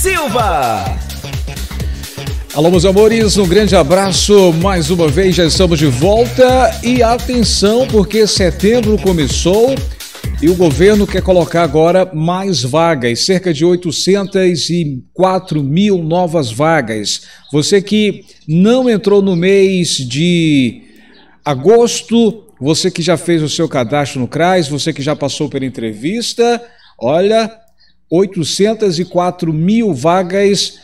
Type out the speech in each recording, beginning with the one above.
Silva. Alô, meus amores, um grande abraço mais uma vez, já estamos de volta. E atenção, porque setembro começou e o governo quer colocar agora mais vagas, cerca de 804 mil novas vagas. Você que não entrou no mês de agosto, você que já fez o seu cadastro no CRAS, você que já passou pela entrevista, olha, 804 mil vagas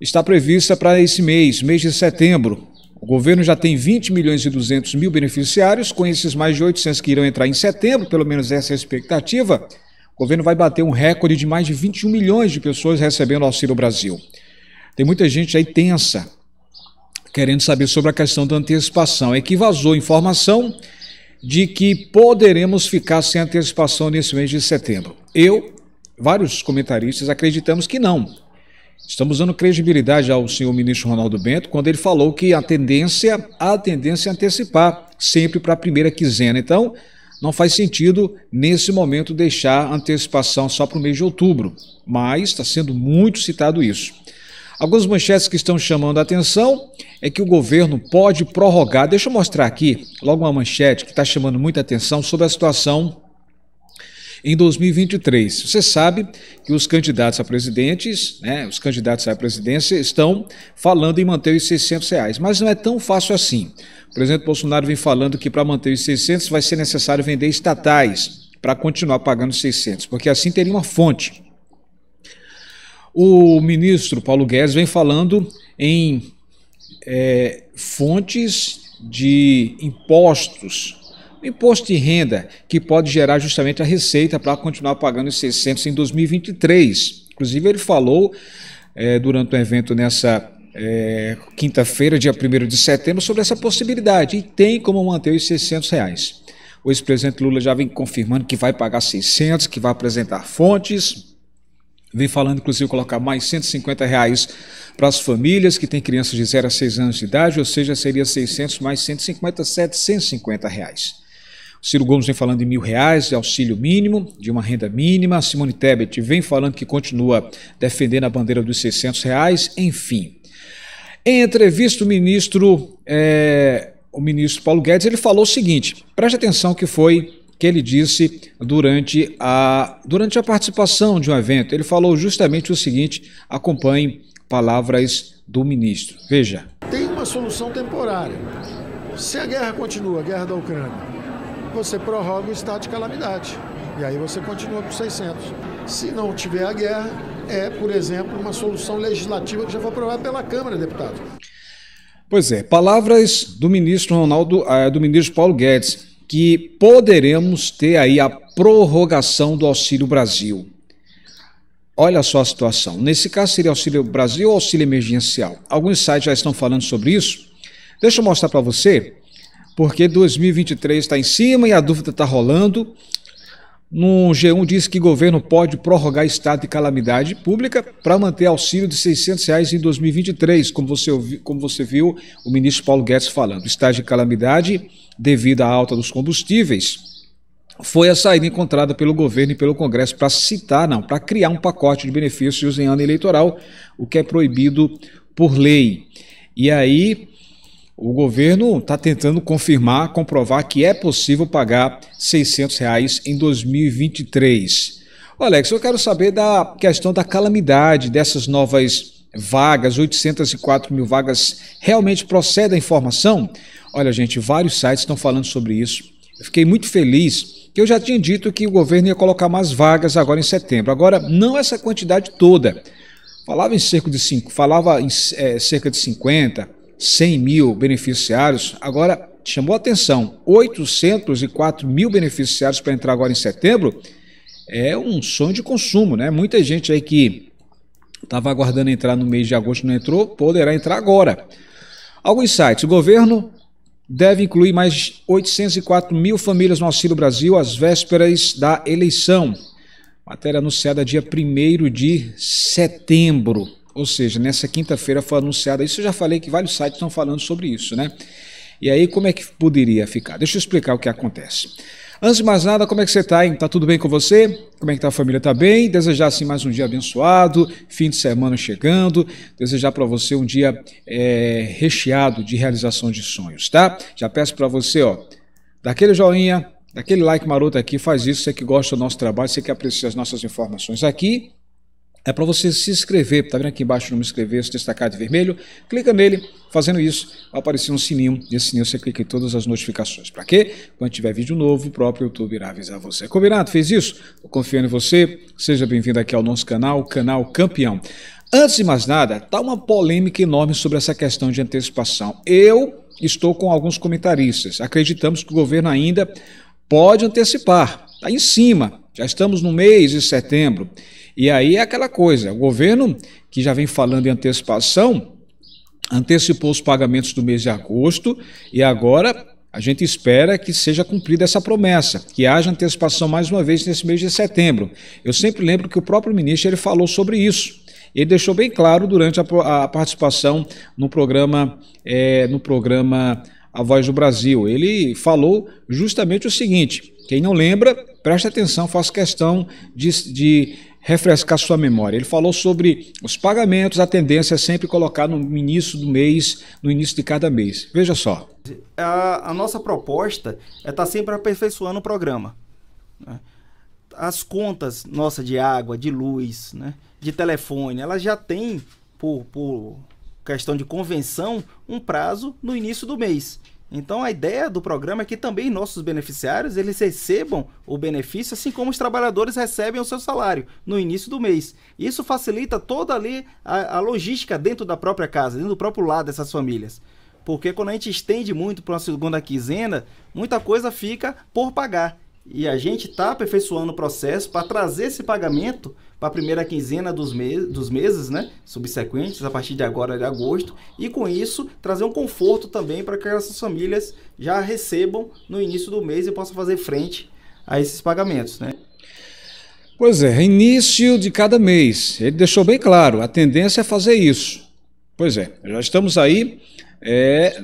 está prevista para esse mês, mês de setembro. O governo já tem 20 milhões e 200 mil beneficiários, com esses mais de 800 que irão entrar em setembro, pelo menos essa é a expectativa. O governo vai bater um recorde de mais de 21 milhões de pessoas recebendo Auxílio Brasil. Tem muita gente aí tensa, querendo saber sobre a questão da antecipação. É que vazou informação de que poderemos ficar sem antecipação nesse mês de setembro. Eu, vários comentaristas acreditamos que não. Estamos dando credibilidade ao senhor ministro Ronaldo Bento quando ele falou que a tendência, a tendência é antecipar sempre para a primeira quinzena. Então, não faz sentido nesse momento deixar antecipação só para o mês de outubro, mas está sendo muito citado isso. Algumas manchetes que estão chamando a atenção é que o governo pode prorrogar. Deixa eu mostrar aqui logo uma manchete que está chamando muita atenção sobre a situação em 2023. Você sabe que os candidatos a presidentes, né, os candidatos à presidência estão falando em manter os 600 reais, mas não é tão fácil assim. O presidente Bolsonaro vem falando que para manter os 600 vai ser necessário vender estatais para continuar pagando 600, porque assim teria uma fonte. O ministro Paulo Guedes vem falando em é, fontes de impostos imposto de renda, que pode gerar justamente a receita para continuar pagando os 600 em 2023. Inclusive, ele falou é, durante um evento nessa é, quinta-feira, dia 1 de setembro, sobre essa possibilidade e tem como manter os 600 reais. O ex-presidente Lula já vem confirmando que vai pagar 600, que vai apresentar fontes vem falando, inclusive, colocar mais 150 reais para as famílias que têm crianças de 0 a 6 anos de idade, ou seja, seria 600 mais 150, 750 reais. Ciro Gomes vem falando de mil reais, de auxílio mínimo, de uma renda mínima. Simone Tebet vem falando que continua defendendo a bandeira dos 600 reais, enfim. Em entrevista, o ministro, é, o ministro Paulo Guedes ele falou o seguinte: preste atenção que foi que ele disse durante a, durante a participação de um evento. Ele falou justamente o seguinte: acompanhe palavras do ministro. Veja. Tem uma solução temporária. Se a guerra continua, a guerra da Ucrânia, você prorroga o estado de calamidade. E aí você continua com 600. Se não tiver a guerra, é, por exemplo, uma solução legislativa que já foi aprovada pela Câmara, deputado. Pois é, palavras do ministro Ronaldo, ah, do ministro Paulo Guedes, que poderemos ter aí a prorrogação do Auxílio Brasil. Olha só a situação. Nesse caso seria Auxílio Brasil ou Auxílio Emergencial? Alguns sites já estão falando sobre isso. Deixa eu mostrar para você porque 2023 está em cima e a dúvida está rolando. No G1 diz que governo pode prorrogar estado de calamidade pública para manter auxílio de 600 reais em 2023, como você, como você viu o ministro Paulo Guedes falando. Estágio de calamidade, devido à alta dos combustíveis, foi a saída encontrada pelo governo e pelo Congresso para citar, não, para criar um pacote de benefícios em ano eleitoral, o que é proibido por lei. E aí, o governo está tentando confirmar, comprovar que é possível pagar R$ 600 reais em 2023. Ô Alex, eu quero saber da questão da calamidade dessas novas vagas, 804 mil vagas, realmente procede a informação? Olha, gente, vários sites estão falando sobre isso. Eu fiquei muito feliz que eu já tinha dito que o governo ia colocar mais vagas agora em setembro. Agora, não essa quantidade toda. Falava em cerca de cinco, falava em é, cerca de 50, 100 mil beneficiários, agora chamou atenção, 804 mil beneficiários para entrar agora em setembro, é um sonho de consumo, né? Muita gente aí que estava aguardando entrar no mês de agosto não entrou, poderá entrar agora. Alguns sites, o governo deve incluir mais 804 mil famílias no Auxílio Brasil às vésperas da eleição. Matéria anunciada dia 1 de setembro. Ou seja, nessa quinta-feira foi anunciado isso. Eu já falei que vários sites estão falando sobre isso, né? E aí, como é que poderia ficar? Deixa eu explicar o que acontece. Antes de mais nada, como é que você está, hein? Está tudo bem com você? Como é que está a família? Está bem? Desejar assim mais um dia abençoado, fim de semana chegando. Desejar para você um dia é, recheado de realização de sonhos, tá? Já peço para você, ó, daquele joinha, daquele like maroto aqui, faz isso. Você que gosta do nosso trabalho, você que aprecia as nossas informações aqui é para você se inscrever. está vendo aqui embaixo no me inscrever, se destacar de vermelho? Clica nele. Fazendo isso, vai aparecer um sininho. Nesse sininho você clica em todas as notificações. Para quê? Quando tiver vídeo novo, o próprio YouTube irá avisar você. Combinado? Fez isso? Tô confiando em você. Seja bem-vindo aqui ao nosso canal, canal Campeão. Antes de mais nada, está uma polêmica enorme sobre essa questão de antecipação. Eu estou com alguns comentaristas. Acreditamos que o governo ainda pode antecipar. Está em cima. Já estamos no mês de setembro. E aí é aquela coisa: o governo, que já vem falando em antecipação, antecipou os pagamentos do mês de agosto e agora a gente espera que seja cumprida essa promessa, que haja antecipação mais uma vez nesse mês de setembro. Eu sempre lembro que o próprio ministro ele falou sobre isso. Ele deixou bem claro durante a, a participação no programa, é, no programa A Voz do Brasil. Ele falou justamente o seguinte: quem não lembra, preste atenção, faça questão de, de refrescar sua memória. Ele falou sobre os pagamentos, a tendência é sempre colocar no início do mês, no início de cada mês. Veja só. A, a nossa proposta é estar tá sempre aperfeiçoando o programa. Né? As contas nossa de água, de luz, né, de telefone, elas já têm, por, por questão de convenção, um prazo no início do mês. Então a ideia do programa é que também nossos beneficiários eles recebam o benefício, assim como os trabalhadores recebem o seu salário no início do mês. Isso facilita toda ali a, a logística dentro da própria casa, dentro do próprio lado dessas famílias. Porque quando a gente estende muito para uma segunda quinzena, muita coisa fica por pagar. E a gente está aperfeiçoando o processo para trazer esse pagamento para a primeira quinzena dos, me dos meses né, subsequentes, a partir de agora de agosto, e com isso trazer um conforto também para que essas famílias já recebam no início do mês e possam fazer frente a esses pagamentos. Né? Pois é, início de cada mês. Ele deixou bem claro, a tendência é fazer isso. Pois é, já estamos aí é,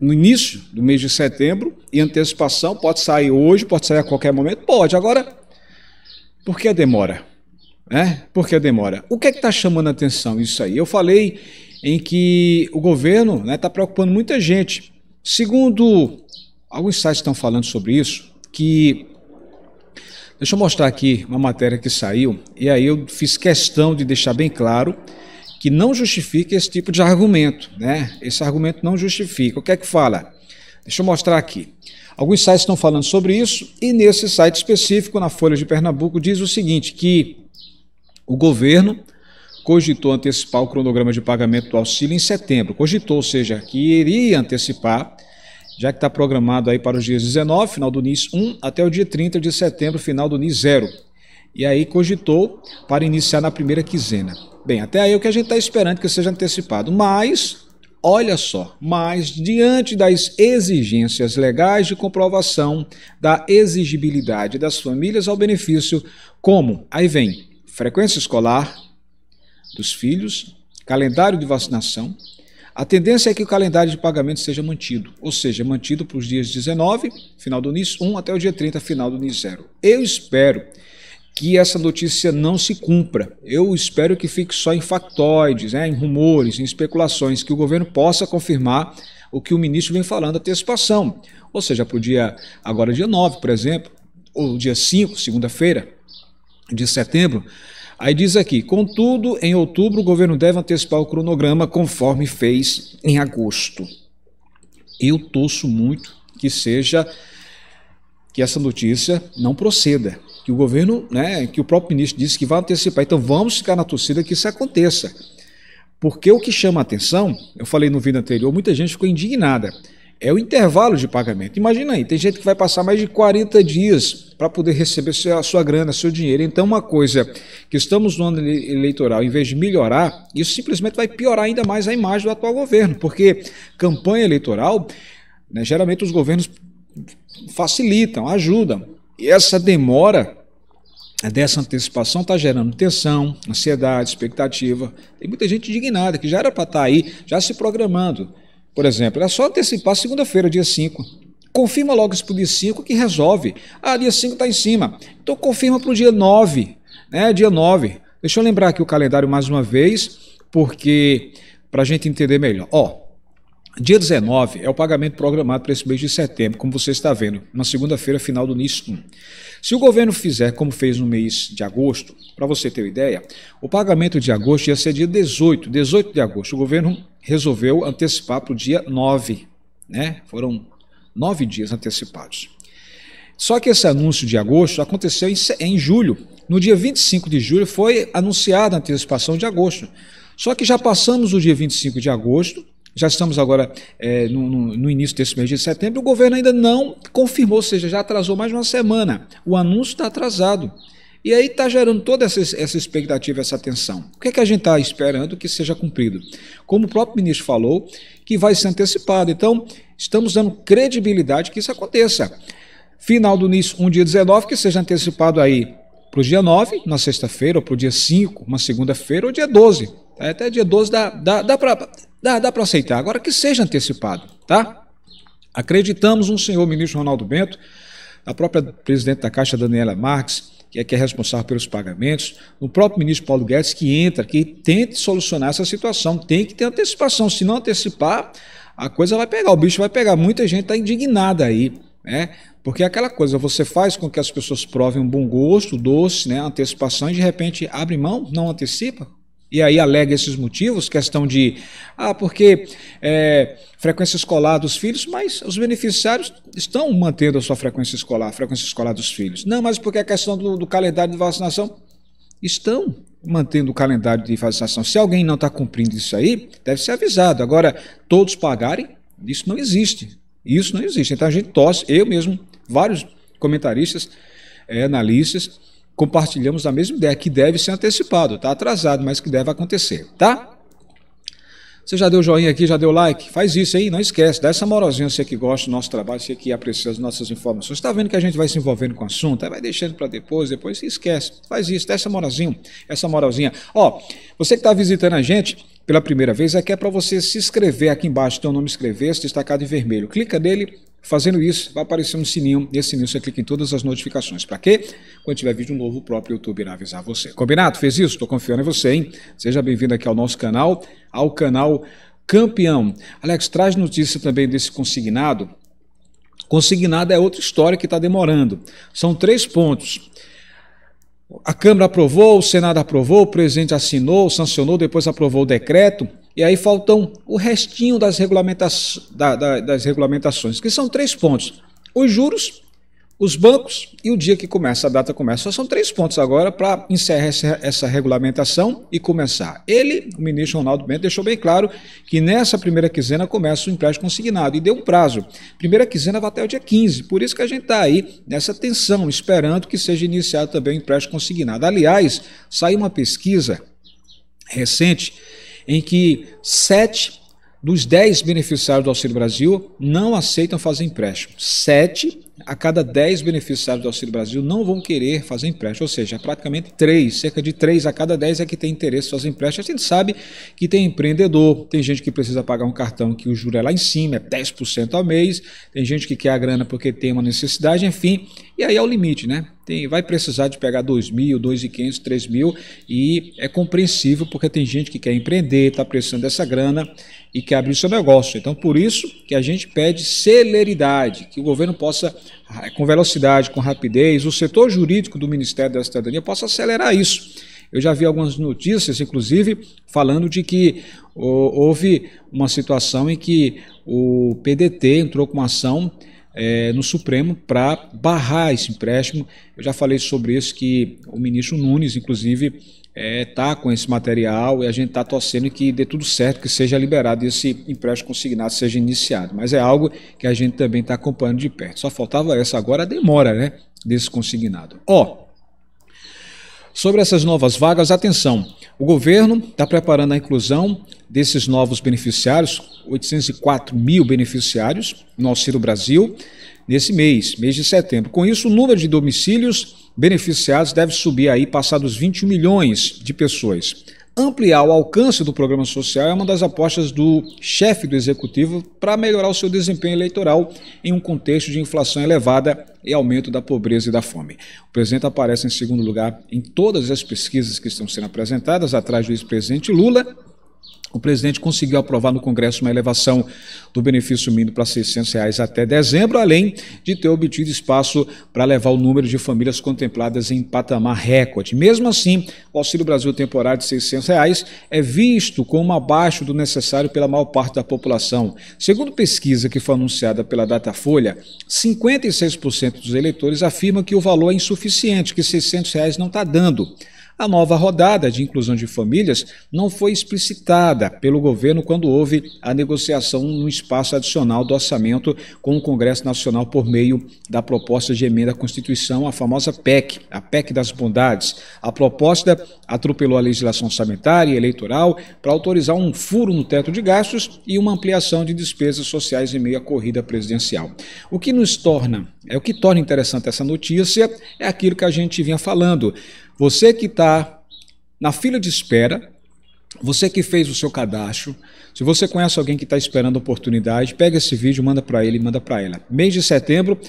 no início do mês de setembro, e antecipação pode sair hoje, pode sair a qualquer momento? Pode. Agora, por que a demora? Né? Por que demora? O que é que está chamando a atenção isso aí? Eu falei em que o governo está né, tá preocupando muita gente. Segundo, alguns sites estão falando sobre isso, que. Deixa eu mostrar aqui uma matéria que saiu, e aí eu fiz questão de deixar bem claro que não justifica esse tipo de argumento. Né? Esse argumento não justifica. O que é que fala? Deixa eu mostrar aqui. Alguns sites estão falando sobre isso, e nesse site específico, na Folha de Pernambuco, diz o seguinte: que o governo cogitou antecipar o cronograma de pagamento do auxílio em setembro. Cogitou, ou seja, que iria antecipar, já que está programado aí para os dias 19, final do NIS 1, até o dia 30 de setembro, final do NIS 0. E aí cogitou para iniciar na primeira quinzena. Bem, até aí é o que a gente está esperando que seja antecipado. Mas, olha só, mas diante das exigências legais de comprovação da exigibilidade das famílias ao benefício, como? Aí vem frequência escolar dos filhos, calendário de vacinação. A tendência é que o calendário de pagamento seja mantido, ou seja, mantido para os dias 19, final do NIS 1, até o dia 30, final do NIS 0. Eu espero que essa notícia não se cumpra. Eu espero que fique só em factoides, né, em rumores, em especulações, que o governo possa confirmar o que o ministro vem falando, antecipação. Ou seja, para o dia, agora dia 9, por exemplo, ou dia 5, segunda-feira, de setembro. Aí diz aqui: contudo, em outubro, o governo deve antecipar o cronograma conforme fez em agosto. Eu torço muito que seja que essa notícia não proceda, que o governo, né, que o próprio ministro disse que vai antecipar. Então vamos ficar na torcida que isso aconteça. Porque o que chama a atenção, eu falei no vídeo anterior, muita gente ficou indignada é o intervalo de pagamento. Imagina aí, tem gente que vai passar mais de 40 dias para poder receber a sua grana, seu dinheiro. Então, uma coisa que estamos no ano eleitoral, em vez de melhorar, isso simplesmente vai piorar ainda mais a imagem do atual governo, porque campanha eleitoral, né, geralmente os governos facilitam, ajudam. E essa demora é, dessa antecipação está gerando tensão, ansiedade, expectativa. Tem muita gente indignada que já era para estar tá aí, já se programando. Por exemplo, é só antecipar segunda-feira, dia 5. Confirma logo isso para o dia 5 que resolve. Ah, dia 5 está em cima. Então confirma para o dia 9. Né? Dia 9. Deixa eu lembrar aqui o calendário mais uma vez, porque para a gente entender melhor. Ó, Dia 19 é o pagamento programado para esse mês de setembro, como você está vendo, na segunda-feira final do NIS 1. Se o governo fizer como fez no mês de agosto, para você ter ideia, o pagamento de agosto ia ser dia 18, 18 de agosto. O governo resolveu antecipar para o dia 9, né? Foram nove dias antecipados. Só que esse anúncio de agosto aconteceu em, em julho. No dia 25 de julho foi anunciada a antecipação de agosto. Só que já passamos o dia 25 de agosto já estamos agora é, no, no, início desse mês de setembro, o governo ainda não confirmou, ou seja, já atrasou mais uma semana. O anúncio está atrasado. E aí está gerando toda essa, essa expectativa, essa tensão. O que, é que a gente está esperando que seja cumprido? Como o próprio ministro falou, que vai ser antecipado. Então, estamos dando credibilidade que isso aconteça. Final do início, um dia 19, que seja antecipado aí para o dia 9, na sexta-feira, ou para o dia 5, uma segunda-feira, ou dia 12. É até dia 12 dá, dá, dá para Dá, dá para aceitar, agora que seja antecipado, tá? Acreditamos no senhor ministro Ronaldo Bento, a própria presidente da Caixa, Daniela Marques, que é que é responsável pelos pagamentos, no próprio ministro Paulo Guedes, que entra, que tente solucionar essa situação, tem que ter antecipação, se não antecipar, a coisa vai pegar, o bicho vai pegar, muita gente está indignada aí, né? Porque é aquela coisa, você faz com que as pessoas provem um bom gosto, doce, né? antecipação, e de repente abre mão, não antecipa, e aí alega esses motivos, questão de, ah, porque é, frequência escolar dos filhos, mas os beneficiários estão mantendo a sua frequência escolar, a frequência escolar dos filhos. Não, mas porque a questão do, do calendário de vacinação, estão mantendo o calendário de vacinação. Se alguém não está cumprindo isso aí, deve ser avisado. Agora, todos pagarem, isso não existe. Isso não existe. Então a gente torce, eu mesmo, vários comentaristas, é, analistas, compartilhamos a mesma ideia, que deve ser antecipado, está atrasado, mas que deve acontecer, tá? Você já deu joinha aqui, já deu like? Faz isso aí, não esquece, dá essa moralzinha, você que gosta do nosso trabalho, você que aprecia as nossas informações. Está vendo que a gente vai se envolvendo com o assunto? Aí vai deixando para depois, depois se esquece. Faz isso, dá essa moralzinha, essa moralzinha. Ó, você que está visitando a gente, pela primeira vez, aqui é, é para você se inscrever aqui embaixo, tem o nome inscrever-se destacado em vermelho. Clica nele, Fazendo isso, vai aparecer um sininho. Nesse sininho você clica em todas as notificações. Para quê? Quando tiver vídeo novo, o próprio YouTube irá avisar você. Combinado? Fez isso? Estou confiando em você, hein? Seja bem-vindo aqui ao nosso canal, ao canal Campeão. Alex, traz notícia também desse consignado. Consignado é outra história que está demorando. São três pontos. A Câmara aprovou, o Senado aprovou, o presidente assinou, sancionou, depois aprovou o decreto. E aí faltam o restinho das, regulamenta da, da, das regulamentações, que são três pontos: os juros, os bancos e o dia que começa, a data começa. Só são três pontos agora para encerrar essa, essa, regulamentação e começar. Ele, o ministro Ronaldo Mendes, deixou bem claro que nessa primeira quinzena começa o empréstimo consignado e deu um prazo. Primeira quinzena vai até o dia 15, por isso que a gente está aí nessa tensão, esperando que seja iniciado também o empréstimo consignado. Aliás, saiu uma pesquisa recente em que sete dos dez beneficiários do Auxílio Brasil não aceitam fazer empréstimo. Sete a cada 10 beneficiários do Auxílio Brasil não vão querer fazer empréstimo, ou seja, praticamente 3, cerca de 3 a cada 10 é que tem interesse em fazer empréstimo. A gente sabe que tem empreendedor, tem gente que precisa pagar um cartão que o juro é lá em cima, é 10% ao mês, tem gente que quer a grana porque tem uma necessidade, enfim, e aí é o limite, né? Tem, vai precisar de pegar 2 mil, 2,500, 3 mil e é compreensível porque tem gente que quer empreender, está precisando dessa grana e quer abrir seu negócio. Então, por isso que a gente pede celeridade, que o governo possa ah, com velocidade, com rapidez, o setor jurídico do Ministério da Cidadania possa acelerar isso. Eu já vi algumas notícias, inclusive, falando de que houve uma situação em que o PDT entrou com uma ação é, no Supremo para barrar esse empréstimo. Eu já falei sobre isso que o ministro Nunes, inclusive, está é, tá com esse material e a gente está torcendo que dê tudo certo, que seja liberado esse empréstimo consignado seja iniciado. Mas é algo que a gente também está acompanhando de perto. Só faltava essa agora, a demora né, desse consignado. Ó, Sobre essas novas vagas, atenção. O governo está preparando a inclusão desses novos beneficiários, 804 mil beneficiários no Auxílio Brasil, nesse mês, mês de setembro. Com isso, o número de domicílios beneficiados deve subir aí, passados 21 milhões de pessoas. Ampliar o alcance do programa social é uma das apostas do chefe do executivo para melhorar o seu desempenho eleitoral em um contexto de inflação elevada e aumento da pobreza e da fome. O presidente aparece em segundo lugar em todas as pesquisas que estão sendo apresentadas, atrás do ex-presidente Lula o presidente conseguiu aprovar no Congresso uma elevação do benefício mínimo para R$ 600 reais até dezembro, além de ter obtido espaço para levar o número de famílias contempladas em patamar recorde. Mesmo assim, o Auxílio Brasil temporário de R$ 600 reais é visto como abaixo do necessário pela maior parte da população. Segundo pesquisa que foi anunciada pela Datafolha, 56% dos eleitores afirmam que o valor é insuficiente, que R$ 600 reais não está dando. A nova rodada de inclusão de famílias não foi explicitada pelo governo quando houve a negociação no espaço adicional do orçamento com o Congresso Nacional por meio da proposta de emenda à Constituição, a famosa PEC, a PEC das bondades. A proposta atropelou a legislação orçamentária e eleitoral para autorizar um furo no teto de gastos e uma ampliação de despesas sociais em meio à corrida presidencial. O que nos torna, é o que torna interessante essa notícia, é aquilo que a gente vinha falando. Você que está na fila de espera, você que fez o seu cadastro, se você conhece alguém que está esperando a oportunidade, pega esse vídeo, manda para ele, manda para ela. Mês de setembro,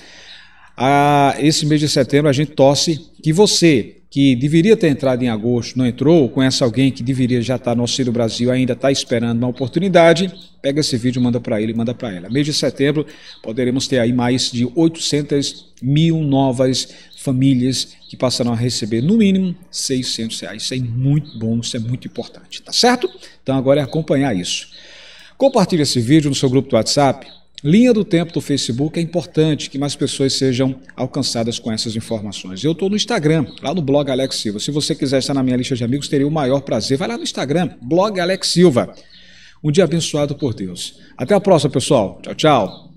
a, esse mês de setembro a gente torce que você que deveria ter entrado em agosto, não entrou, conhece alguém que deveria já estar tá no Auxílio Brasil, ainda está esperando uma oportunidade, pega esse vídeo, manda para ele, manda para ela. Mês de setembro, poderemos ter aí mais de 800 mil novas famílias que passarão a receber no mínimo 600 reais. Isso é muito bom, isso é muito importante, tá certo? Então agora é acompanhar isso. Compartilhe esse vídeo no seu grupo do WhatsApp. Linha do tempo do Facebook é importante que mais pessoas sejam alcançadas com essas informações. Eu estou no Instagram, lá no blog Alex Silva. Se você quiser estar na minha lista de amigos, teria o maior prazer. Vai lá no Instagram, blog Alex Silva. Um dia abençoado por Deus. Até a próxima, pessoal. Tchau, tchau.